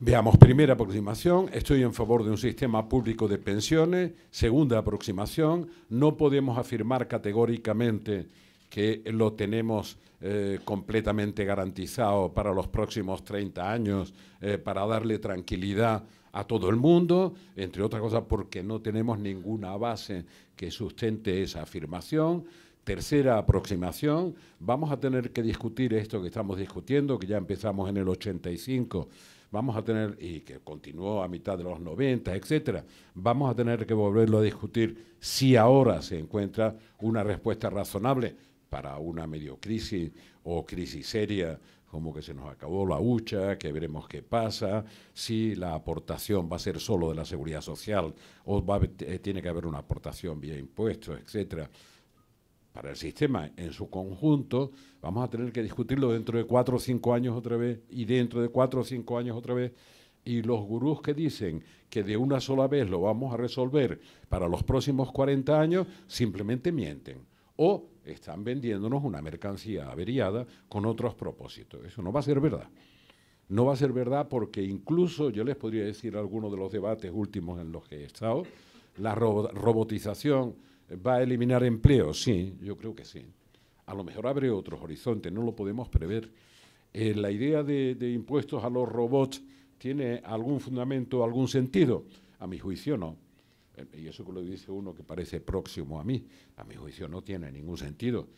Veamos, primera aproximación, estoy en favor de un sistema público de pensiones. Segunda aproximación, no podemos afirmar categóricamente que lo tenemos eh, completamente garantizado para los próximos 30 años, eh, para darle tranquilidad a todo el mundo, entre otras cosas porque no tenemos ninguna base que sustente esa afirmación tercera aproximación, vamos a tener que discutir esto que estamos discutiendo, que ya empezamos en el 85, vamos a tener, y que continuó a mitad de los 90, etcétera, vamos a tener que volverlo a discutir si ahora se encuentra una respuesta razonable para una medio crisis o crisis seria como que se nos acabó la hucha, que veremos qué pasa, si la aportación va a ser solo de la seguridad social o va, eh, tiene que haber una aportación vía impuestos, etcétera para el sistema en su conjunto, vamos a tener que discutirlo dentro de cuatro o cinco años otra vez y dentro de cuatro o cinco años otra vez. Y los gurús que dicen que de una sola vez lo vamos a resolver para los próximos 40 años, simplemente mienten. O están vendiéndonos una mercancía averiada con otros propósitos. Eso no va a ser verdad. No va a ser verdad porque incluso, yo les podría decir algunos de los debates últimos en los que he estado, la robotización va a eliminar empleo, sí, yo creo que sí. A lo mejor abre otros horizontes, no lo podemos prever. Eh, la idea de, impuestos a los robots tiene algún fundamento, algún sentido. A mi juicio no. Eh, y eso que lo dice uno que parece próximo a mí, a mi juicio no tiene ningún sentido.